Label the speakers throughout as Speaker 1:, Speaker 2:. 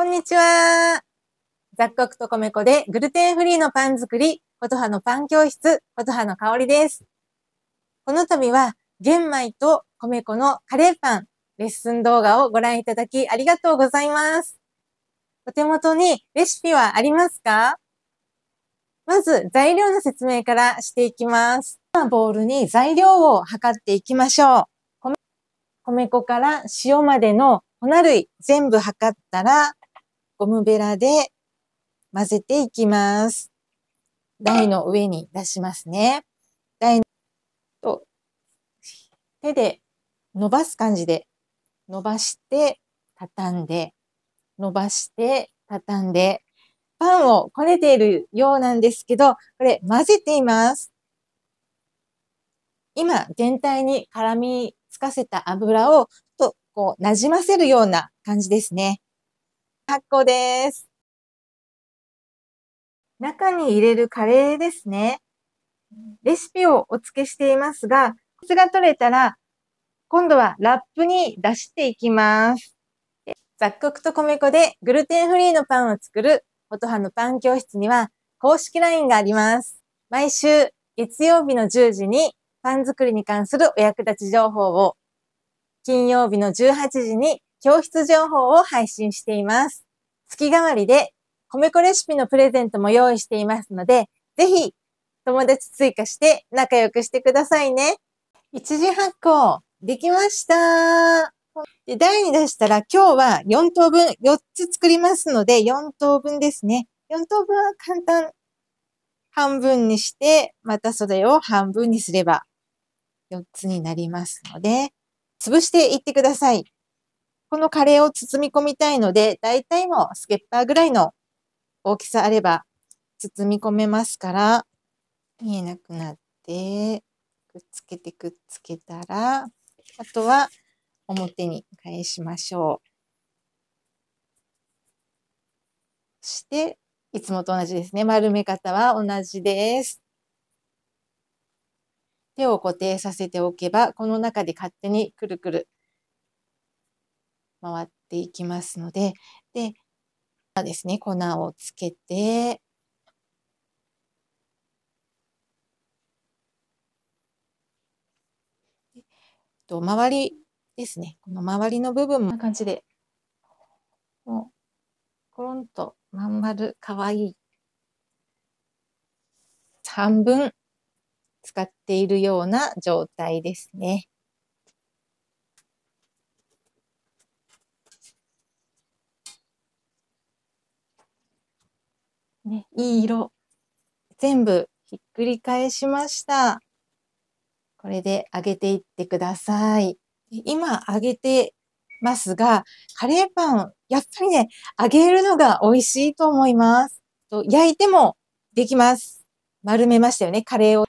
Speaker 1: こんにちは。雑穀と米粉でグルテンフリーのパン作り、ことはのパン教室、ことはの香りです。この度は、玄米と米粉のカレーパン、レッスン動画をご覧いただきありがとうございます。お手元にレシピはありますかまず、材料の説明からしていきます。ボウルに材料を測っていきましょう。米粉から塩までの粉類全部測ったら、ゴムベラで混ぜていきます。台の上に出しますね。台と手で伸ばす感じで伸ばして畳んで伸ばして畳んでパンをこねているようなんですけど、これ混ぜています。今、全体に絡みつかせた油を、と、こう、なじませるような感じですね。発酵です。中に入れるカレーですね。レシピをお付けしていますが、水が取れたら、今度はラップに出していきます。雑穀と米粉でグルテンフリーのパンを作る、フトハのパン教室には公式 LINE があります。毎週月曜日の10時にパン作りに関するお役立ち情報を、金曜日の18時に教室情報を配信しています。月替わりで米粉レシピのプレゼントも用意していますので、ぜひ友達追加して仲良くしてくださいね。一次発酵できました。で台に出したら今日は4等分4つ作りますので4等分ですね。4等分は簡単。半分にして、またそれを半分にすれば4つになりますので、潰していってください。このカレーを包み込みたいので、大体のスケッパーぐらいの大きさあれば包み込めますから、見えなくなって、くっつけてくっつけたら、あとは表に返しましょう。そして、いつもと同じですね。丸め方は同じです。手を固定させておけば、この中で勝手にくるくる回っていきますので、で、ですね、粉をつけて、と周りですね、この周りの部分もこんな感じで、もう、コロンとまん丸かわいい。半分使っているような状態ですね。ね、いい色。全部ひっくり返しました。これで揚げていってください。今揚げてますが、カレーパン、やっぱりね、揚げるのが美味しいと思います。と焼いてもできます。丸めましたよね、カレーを。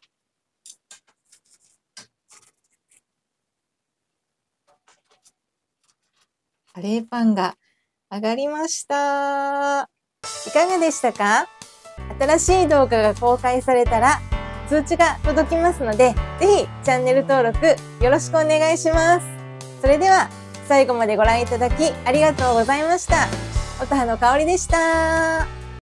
Speaker 1: カレーパンが上がりました。いかがでしたか新しい動画が公開されたら通知が届きますので、ぜひチャンネル登録よろしくお願いします。それでは最後までご覧いただきありがとうございました。乙葉の香りでした。